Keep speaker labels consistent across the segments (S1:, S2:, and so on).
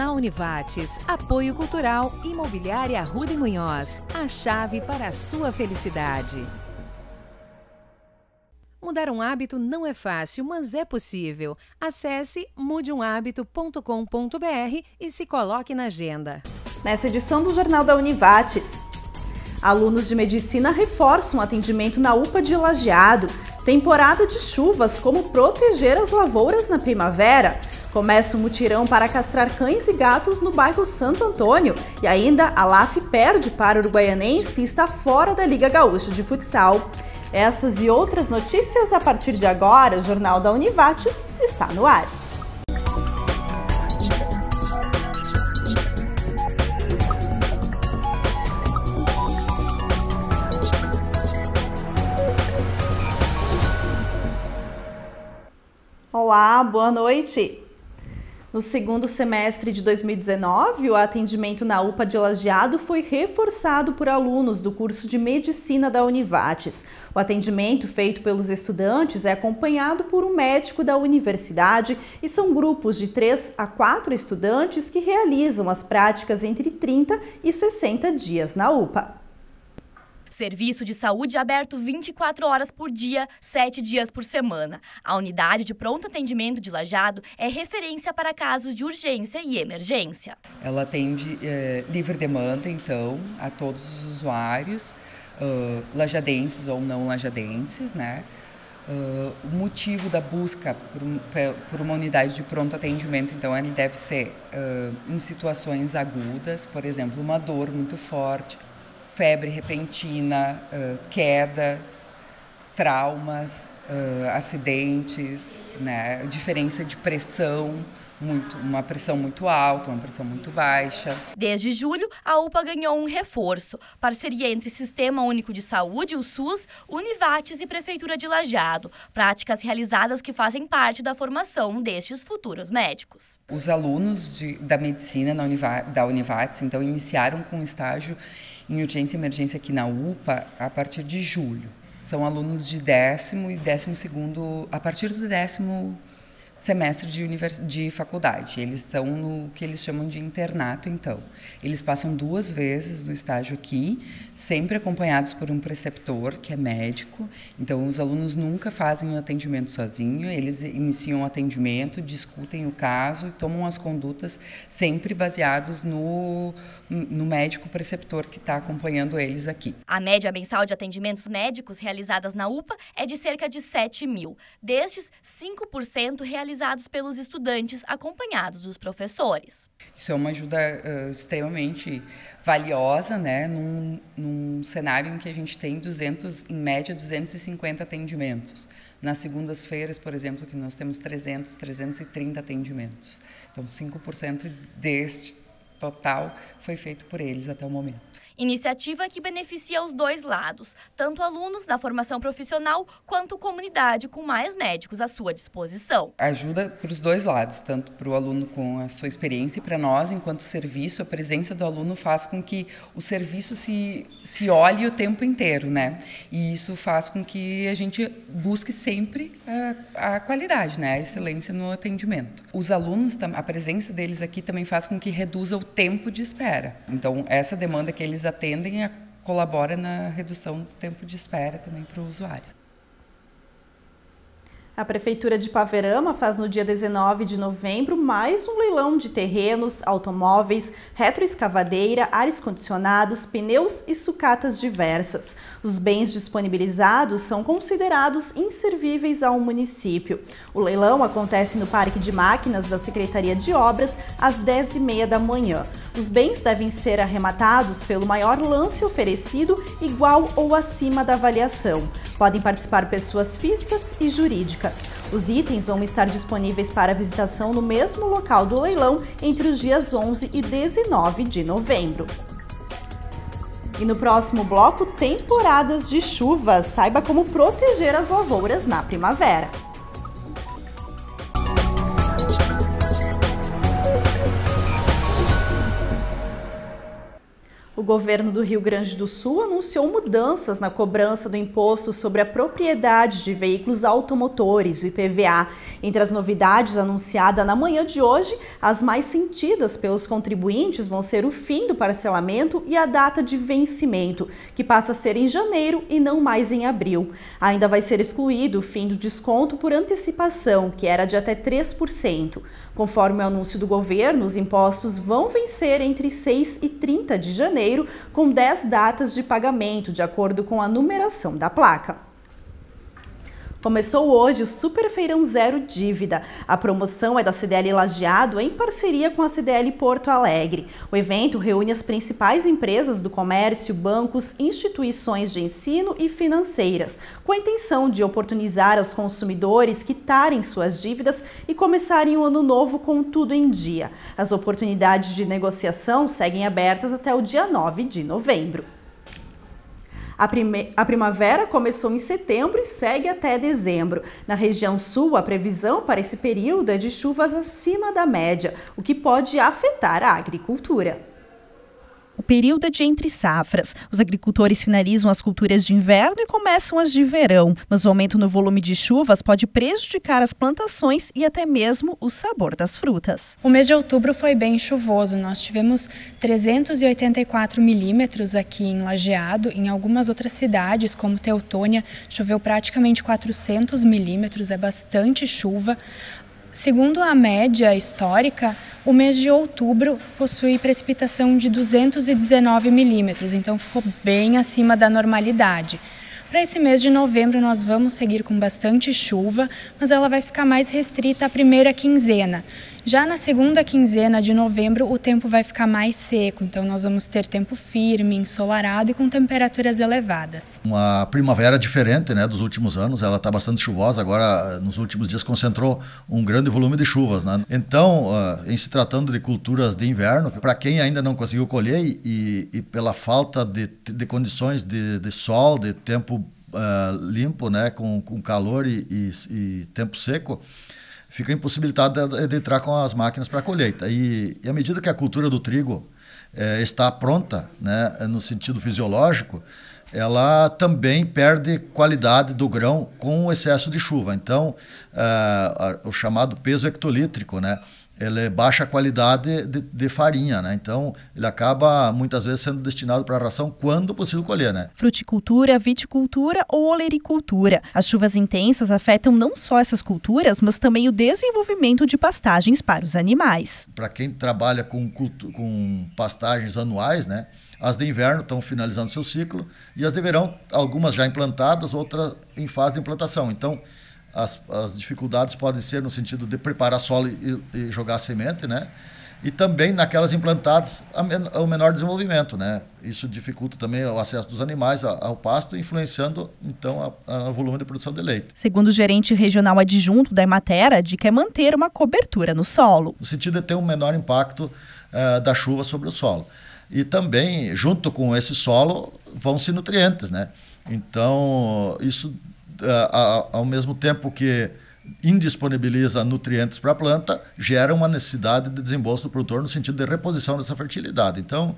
S1: Jornal Univates, apoio cultural Imobiliária Ruda Munhoz, a chave para a sua felicidade. Mudar um hábito não é fácil, mas é possível. Acesse
S2: mudeumhabito.com.br e se coloque na agenda. Nessa edição do Jornal da Univates, alunos de medicina reforçam atendimento na UPA de Lajeado. Temporada de chuvas, como proteger as lavouras na primavera? Começa o um mutirão para castrar cães e gatos no bairro Santo Antônio. E ainda, a LAF perde para o Uruguaianense e está fora da Liga Gaúcha de Futsal. Essas e outras notícias a partir de agora, o Jornal da Univates está no ar. Olá, boa noite. No segundo semestre de 2019, o atendimento na UPA de Lajeado foi reforçado por alunos do curso de medicina da Univates. O atendimento feito pelos estudantes é acompanhado por um médico da universidade e são grupos de três a quatro estudantes que realizam as práticas entre 30 e 60 dias na UPA.
S3: Serviço de saúde aberto 24 horas por dia, 7 dias por semana. A unidade de pronto atendimento de Lajado é referência para casos de urgência e emergência.
S1: Ela atende é, livre demanda, então, a todos os usuários, uh, lajadenses ou não lajadenses, né? Uh, o motivo da busca por, por, uma unidade de pronto atendimento, então, ele deve ser uh, em situações agudas, por exemplo, uma dor muito forte, febre repentina, quedas, traumas, acidentes, né? diferença de pressão. Muito, uma pressão muito alta, uma pressão muito baixa.
S3: Desde julho, a UPA ganhou um reforço. Parceria entre Sistema Único de Saúde, o SUS, Univates e Prefeitura de Lajeado. Práticas realizadas que fazem parte da formação destes futuros médicos.
S1: Os alunos de, da medicina na Univa, da Univates, então, iniciaram com um estágio em urgência e emergência aqui na UPA a partir de julho. São alunos de décimo e décimo segundo, a partir do décimo semestre de, univers... de faculdade. Eles estão no que eles chamam de internato, então. Eles passam duas vezes no estágio aqui, sempre acompanhados por um preceptor, que é médico. Então, os alunos nunca fazem o um atendimento sozinho, eles iniciam o atendimento, discutem o caso e tomam as condutas sempre baseados no, no médico preceptor que está acompanhando eles aqui.
S3: A média mensal de atendimentos médicos realizadas na UPA é de cerca de 7 mil. Destes, 5% realizados realizados pelos estudantes acompanhados
S1: dos professores. Isso é uma ajuda uh, extremamente valiosa, né, num, num, cenário em que a gente tem 200, em média 250 atendimentos. Nas segundas-feiras, por exemplo, que nós temos 300, 330 atendimentos. Então, 5% deste total foi feito por eles até o momento.
S3: Iniciativa que beneficia os dois lados, tanto alunos da formação profissional quanto comunidade com mais médicos à sua disposição.
S1: Ajuda para os dois lados, tanto para o aluno com a sua experiência e para nós, enquanto serviço, a presença do aluno faz com que o serviço se, se olhe o tempo inteiro, né? E isso faz com que a gente busque sempre a, a qualidade, né? A excelência no atendimento. Os alunos, a presença deles aqui também faz com que reduza o tempo de espera. Então, essa demanda que eles atendem colabora na redução do tempo de espera também para o usuário.
S2: A Prefeitura de Paverama faz no dia 19 de novembro mais um leilão de terrenos, automóveis, retroescavadeira, ares condicionados, pneus e sucatas diversas. Os bens disponibilizados são considerados inservíveis ao município. O leilão acontece no Parque de Máquinas da Secretaria de Obras às 10h30 da manhã. Os bens devem ser arrematados pelo maior lance oferecido, igual ou acima da avaliação. Podem participar pessoas físicas e jurídicas. Os itens vão estar disponíveis para visitação no mesmo local do leilão entre os dias 11 e 19 de novembro. E no próximo bloco, temporadas de chuvas. Saiba como proteger as lavouras na primavera. o governo do Rio Grande do Sul anunciou mudanças na cobrança do imposto sobre a propriedade de veículos automotores, o IPVA. Entre as novidades anunciadas na manhã de hoje, as mais sentidas pelos contribuintes vão ser o fim do parcelamento e a data de vencimento, que passa a ser em janeiro e não mais em abril. Ainda vai ser excluído o fim do desconto por antecipação, que era de até 3%. Conforme o anúncio do governo, os impostos vão vencer entre 6 e 30 de janeiro com 10 datas de pagamento, de acordo com a numeração da placa. Começou hoje o Super Feirão Zero Dívida. A promoção é da CDL Lajeado em parceria com a CDL Porto Alegre. O evento reúne as principais empresas do comércio, bancos, instituições de ensino e financeiras, com a intenção de oportunizar aos consumidores quitarem suas dívidas e começarem o ano novo com tudo em dia. As oportunidades de negociação seguem abertas até o dia 9 de novembro. A, prime... a primavera começou em setembro e segue até dezembro. Na região sul, a previsão para esse período é de chuvas acima da média, o que pode afetar a agricultura o período é de entre safras. Os agricultores finalizam as culturas de inverno e começam as de verão, mas o aumento no volume de chuvas pode prejudicar as plantações e até mesmo o sabor das frutas. O mês de outubro foi bem chuvoso. Nós tivemos 384 milímetros aqui em Lajeado, em algumas outras cidades, como Teutônia, choveu praticamente 400 milímetros, é bastante chuva. Segundo a média histórica, o mês de outubro possui precipitação de 219 milímetros, então ficou bem acima da normalidade. Para esse mês de novembro, nós vamos seguir com bastante chuva, mas ela vai ficar mais restrita à primeira quinzena. Já na segunda quinzena de novembro, o tempo vai ficar mais seco, então nós vamos ter tempo firme, ensolarado e com temperaturas elevadas.
S4: Uma primavera diferente né, dos últimos anos, ela está bastante chuvosa, agora nos últimos dias concentrou um grande volume de chuvas. Né? Então, uh, em se tratando de culturas de inverno, para quem ainda não conseguiu colher e, e pela falta de, de condições de, de sol, de tempo Uh, limpo, né, com, com calor e, e, e tempo seco, fica impossibilitada de, de entrar com as máquinas para a colheita. E, e à medida que a cultura do trigo é, está pronta, né, no sentido fisiológico, ela também perde qualidade do grão com o excesso de chuva. Então, uh, o chamado peso hectolítrico, né? ela é baixa qualidade de, de, farinha, né? Então, ele acaba muitas vezes sendo destinado para a ração quando possível colher, né?
S2: Fruticultura, viticultura ou olericultura. As chuvas intensas afetam não só essas culturas, mas também o desenvolvimento de pastagens para os
S4: animais. Para quem trabalha com, com pastagens anuais, né? As de inverno estão finalizando seu ciclo e as de verão, algumas já implantadas, outras em fase de implantação. Então, as, as dificuldades podem ser no sentido de preparar solo e, e jogar semente, né? E também naquelas implantadas o menor desenvolvimento, né? Isso dificulta também o acesso dos animais ao pasto, influenciando então o volume de produção de leite.
S2: Segundo o gerente regional adjunto da Ematera, a que é manter uma cobertura no solo. No
S4: sentido de ter um menor impacto uh, da chuva sobre o solo. E também, junto com esse solo, vão-se nutrientes, né? Então, isso ao mesmo tempo que indisponibiliza nutrientes para a planta, gera uma necessidade de desembolso do produtor no sentido de reposição dessa fertilidade. Então,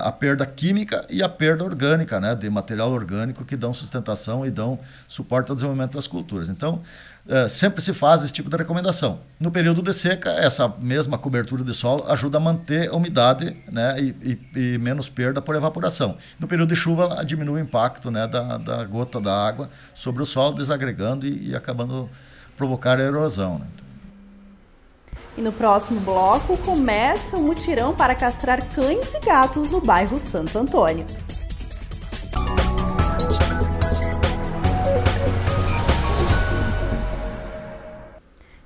S4: a perda química e a perda orgânica, né, de material orgânico que dão sustentação e dão suporte ao desenvolvimento das culturas. Então, é, sempre se faz esse tipo de recomendação. No período de seca, essa mesma cobertura de solo ajuda a manter a umidade né, e, e, e menos perda por evaporação. No período de chuva, diminui o impacto né, da, da gota da água sobre o solo, desagregando e, e acabando provocar a erosão. Né?
S2: E no próximo bloco começa um mutirão para castrar cães e gatos no bairro Santo Antônio.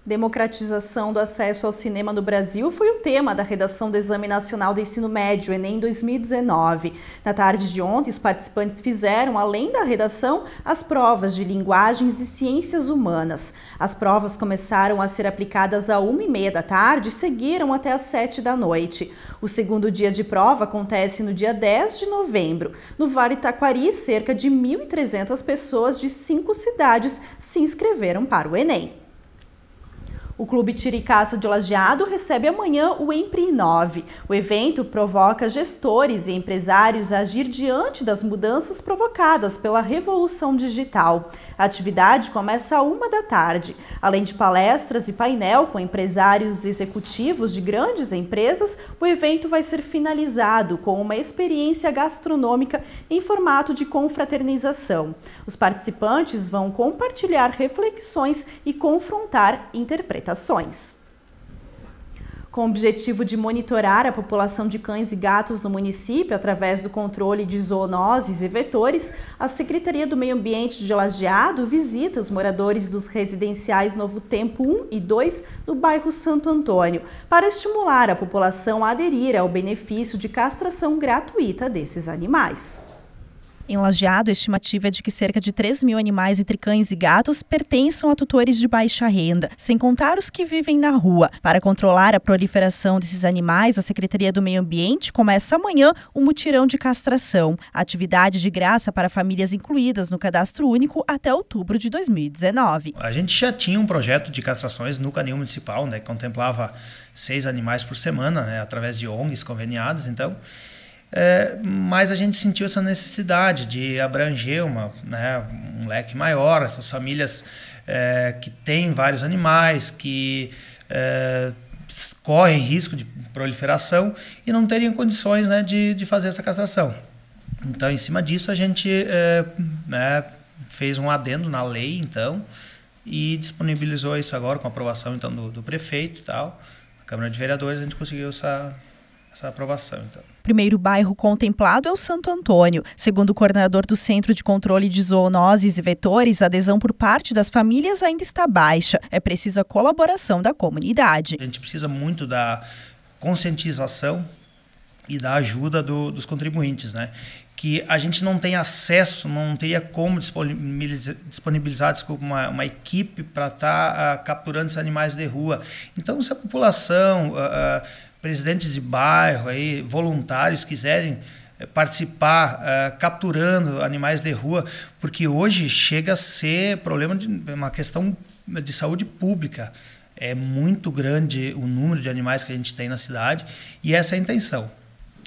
S2: Democratização do acesso ao cinema no Brasil foi o tema da redação do Exame Nacional do Ensino Médio, Enem 2019. Na tarde de ontem, os participantes fizeram, além da redação, as provas de linguagens e ciências humanas. As provas começaram a ser aplicadas à uma e meia da tarde e seguiram até às sete da noite. O segundo dia de prova acontece no dia 10 de novembro. No Vale Taquari, cerca de 1.300 pessoas de cinco cidades se inscreveram para o Enem. O Clube Tiricaça de Lajeado recebe amanhã o Empre 9. O evento provoca gestores e empresários a agir diante das mudanças provocadas pela revolução digital. A atividade começa a uma da tarde. Além de palestras e painel com empresários executivos de grandes empresas, o evento vai ser finalizado com uma experiência gastronômica em formato de confraternização. Os participantes vão compartilhar reflexões e confrontar interpretações orientações. Com o objetivo de monitorar a população de cães e gatos no município através do controle de zoonoses e vetores, a Secretaria do Meio Ambiente de Lajeado visita os moradores dos residenciais Novo Tempo 1 e 2 do bairro Santo Antônio para estimular a população a aderir ao benefício de castração gratuita desses animais. Em Lajeado, a estimativa é de que cerca de 3 mil animais, entre cães e gatos, pertençam a tutores de baixa renda, sem contar os que vivem na rua. Para controlar a proliferação desses animais, a Secretaria do Meio Ambiente começa amanhã um mutirão de castração. Atividade é de graça para famílias incluídas no cadastro único até outubro de
S5: 2019. A gente já tinha um projeto de castrações no canil municipal, né, que contemplava seis animais por semana, né, através de ONGs conveniadas, então. É, mas a gente sentiu essa necessidade de abranger uma, né, um leque maior, essas famílias é, que têm vários animais, que é, correm risco de proliferação e não teriam condições né, de, de fazer essa castração. Então, em cima disso, a gente é, né, fez um adendo na lei, então, e disponibilizou isso agora com a aprovação então do, do prefeito e tal, na Câmara de Vereadores, a gente conseguiu essa, essa aprovação, então.
S2: Primeiro bairro contemplado é o Santo Antônio. Segundo o coordenador do Centro de Controle de Zoonoses e Vetores, a adesão por parte das famílias ainda está baixa. É preciso a colaboração da comunidade.
S5: A gente precisa muito da conscientização e da ajuda do, dos contribuintes, né? que a gente não tem acesso, não teria como disponibilizar, desculpa, uma, uma equipe para estar tá, uh, capturando esses animais de rua. Então, se a população uh, uh, presidentes de bairro, aí, voluntários quiserem eh, participar uh, capturando animais de rua, porque hoje chega a ser problema de uma questão de saúde pública. É muito grande o número de animais que a gente tem na cidade e essa é a intenção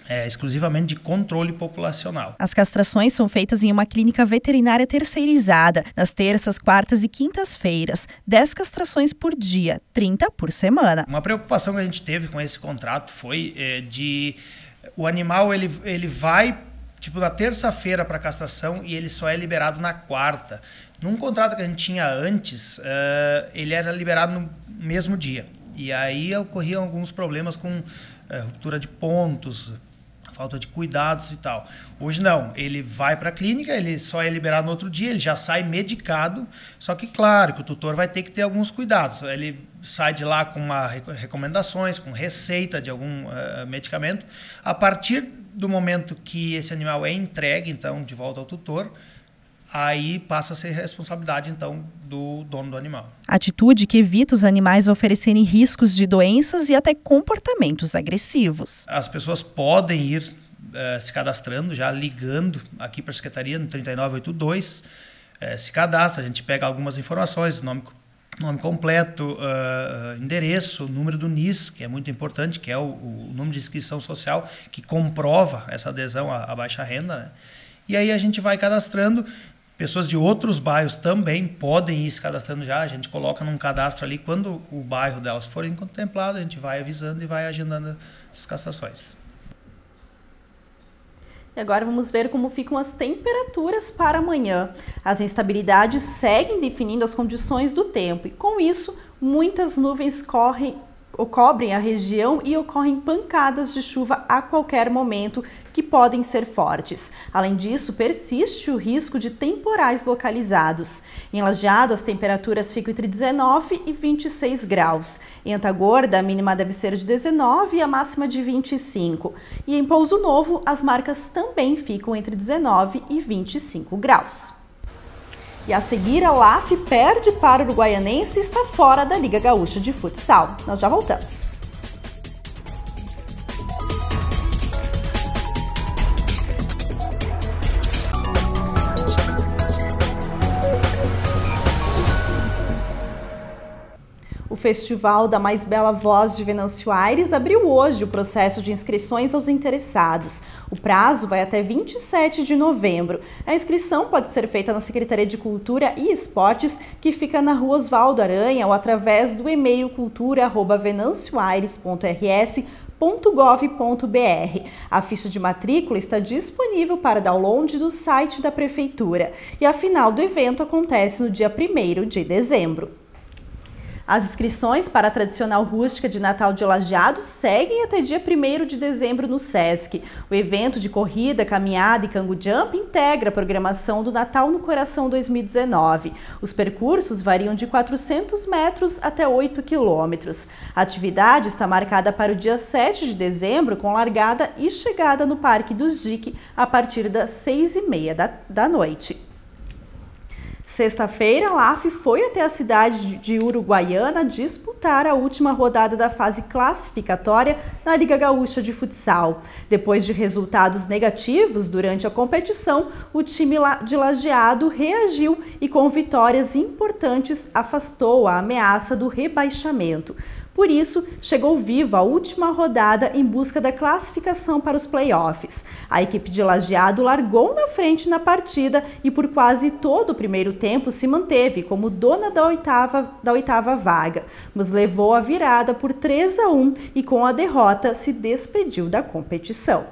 S5: é, exclusivamente de controle populacional.
S2: As castrações são feitas em uma clínica veterinária terceirizada, nas terças, quartas e quintas-feiras. 10 castrações por dia, 30 por semana.
S5: Uma preocupação que a gente teve com esse contrato foi é, de. O animal ele, ele vai tipo na terça-feira para castração e ele só é liberado na quarta. Num contrato que a gente tinha antes, uh, ele era liberado no mesmo dia. E aí ocorriam alguns problemas com uh, ruptura de pontos, falta de cuidados e tal. Hoje não, ele vai para a clínica, ele só é liberado no outro dia, ele já sai medicado, só que claro que o tutor vai ter que ter alguns cuidados. Ele sai de lá com uma recomendações, com receita de algum uh, medicamento. A partir do momento que esse animal é entregue, então, de volta ao tutor, aí passa a ser responsabilidade então do dono do animal.
S2: Atitude que evita os animais oferecerem riscos de doenças e até comportamentos agressivos.
S5: As pessoas podem ir eh, se cadastrando, já ligando aqui para a secretaria no 3982, eh, se cadastra, a gente pega algumas informações, nome nome completo, uh, endereço, número do NIS, que é muito importante, que é o, o número de inscrição social, que comprova essa adesão à, à baixa renda. Né? E aí a gente vai cadastrando Pessoas de outros bairros também podem ir se cadastrando já. A gente coloca num cadastro ali. Quando o bairro delas forem contemplado, a gente vai avisando e vai agendando as castrações.
S2: E agora vamos ver como ficam as temperaturas para amanhã. As instabilidades seguem definindo as condições do tempo e, com isso, muitas nuvens correm cobrem a região e ocorrem pancadas de chuva a qualquer momento que podem ser fortes. Além disso, persiste o risco de temporais localizados. Em Lajeado, as temperaturas ficam entre 19 e 26 graus. Em Antagorda, a mínima deve ser de 19 e a máxima de 25. E em Pouso Novo, as marcas também ficam entre 19 e 25 graus. E a seguir, a LAF perde para o Uruguaianense e está fora da Liga Gaúcha de Futsal. Nós já voltamos. Festival da Mais Bela Voz de Venâncio Aires abriu hoje o processo de inscrições aos interessados. O prazo vai até 27 de novembro. A inscrição pode ser feita na Secretaria de Cultura e Esportes, que fica na rua Oswaldo Aranha, ou através do e-mail cultura.venancioaires.rs A ficha de matrícula está disponível para download do site da Prefeitura e a final do evento acontece no dia 1 de dezembro. As inscrições para a tradicional rústica de Natal de Lajeado seguem até dia 1 de dezembro no SESC. O evento de corrida, caminhada e cango jump integra a programação do Natal no Coração 2019. Os percursos variam de 400 metros até 8 quilômetros. A atividade está marcada para o dia 7 de dezembro, com largada e chegada no Parque dos Dique a partir das 6h30 da, da noite. Sexta-feira, a AF foi até a cidade de Uruguaiana disputar a última rodada da fase classificatória na Liga Gaúcha de Futsal. Depois de resultados negativos durante a competição, o time de Lajeado reagiu e, com vitórias importantes, afastou a ameaça do rebaixamento. Por isso, chegou viva a última rodada em busca da classificação para os playoffs. A equipe de Lajeado largou na frente na partida e por quase todo o primeiro tempo se manteve como dona da oitava, da oitava vaga, mas levou a virada por 3 a 1 e com a derrota se despediu da competição.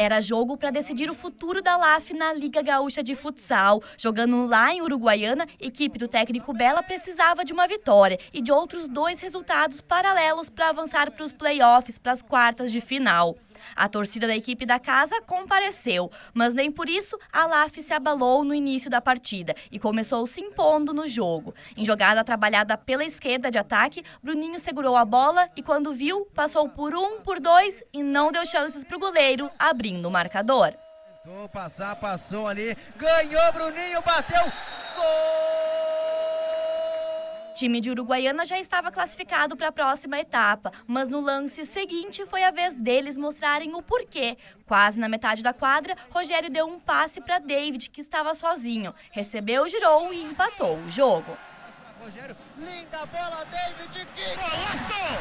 S3: Era jogo para decidir o futuro da LAF na Liga Gaúcha de Futsal. Jogando lá em Uruguaiana, equipe do técnico Bela precisava de uma vitória e de outros dois resultados paralelos para avançar para os playoffs, para as quartas de final. A torcida da equipe da casa compareceu, mas nem por isso a LAF se abalou no início da partida e começou se impondo no jogo. Em jogada trabalhada pela esquerda de ataque, Bruninho segurou a bola e, quando viu, passou por um, por dois e não deu chances para o goleiro, abrindo o marcador.
S1: Tentou passar, passou ali, ganhou Bruninho, bateu, gol!
S3: time de Uruguaiana já estava classificado para a próxima etapa, mas no lance seguinte foi a vez deles mostrarem o porquê. Quase na metade da quadra, Rogério deu um passe para David, que estava sozinho. Recebeu, girou e empatou o jogo.
S4: Rogério, linda bola, David, que golaço!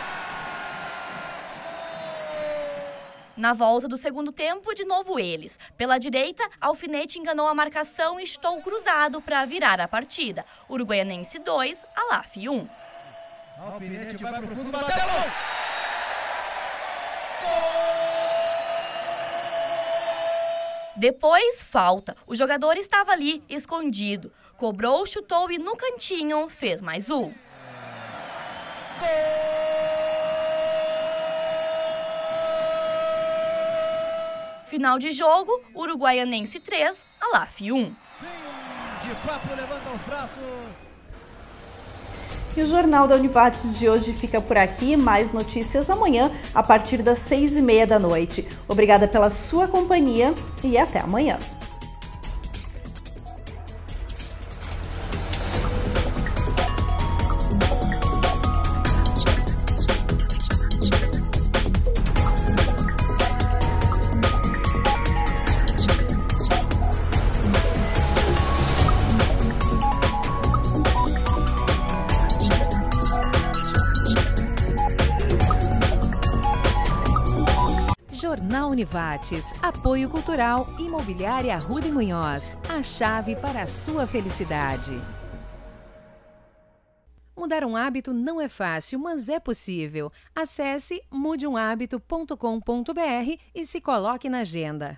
S3: Na volta do segundo tempo, de novo eles. Pela direita, Alfinete enganou a marcação e estou cruzado para virar a partida. Uruguaianense 2, Alaf 1.
S1: Alfinete vai para o fundo, bateu!
S3: Depois, falta. O jogador estava ali, escondido. Cobrou, chutou e no cantinho fez mais um. Gol! Final de jogo, Uruguaianense 3, Alaf 1.
S2: de papo, levanta os braços. E o Jornal da Univates de hoje fica por aqui. Mais notícias amanhã, a partir das seis e meia da noite. Obrigada pela sua companhia e até amanhã.
S1: Jornal Univates, apoio cultural, imobiliária Ruda e Munhoz, a chave para a sua felicidade. Mudar um hábito não é fácil, mas é possível. Acesse mudeumhabito.com.br e se coloque na agenda.